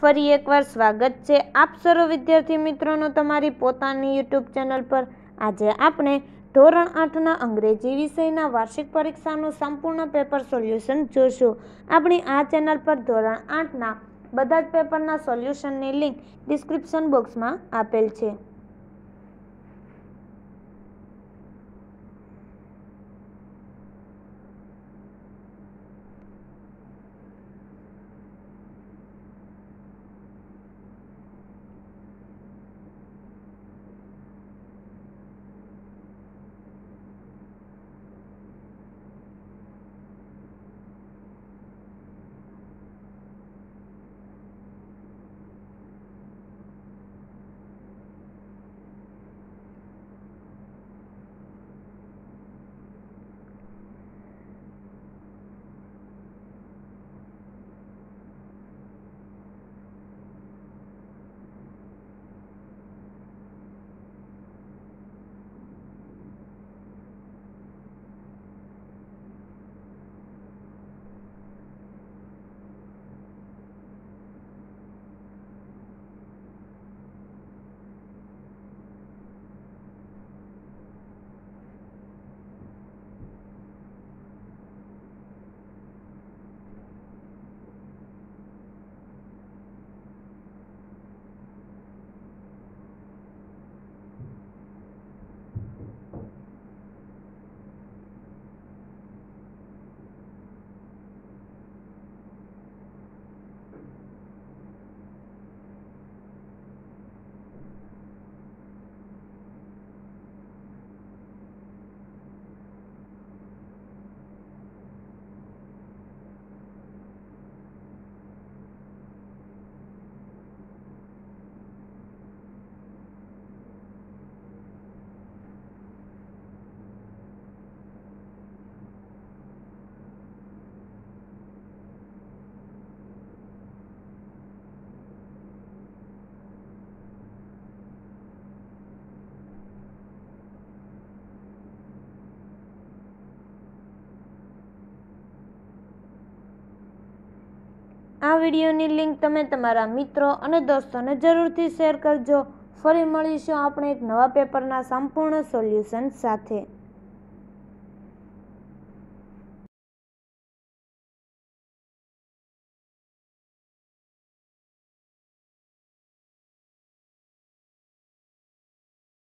ફરી એકવાર સ્વાગત છે આપ સર્વ વિદ્યાર્થી મિત્રોનો તમારી પોતાની યુટ્યુબ ચેનલ પર આજે આપણે ધોરણ આઠના અંગ્રેજી વિષયના વાર્ષિક પરીક્ષાનું સંપૂર્ણ પેપર સોલ્યુશન જોશું આપણી આ ચેનલ પર ધોરણ આઠના બધા જ પેપરના સોલ્યુશનની લિંક ડિસ્ક્રિપ્શન બોક્સમાં આપેલ છે આ વિડીયોની લિંક તમે તમારા મિત્રો અને દોસ્તોને જરૂરથી શેર કરજો ફરી મળીશું આપણે એક નવા પેપરના સંપૂર્ણ સોલ્યુશન સાથે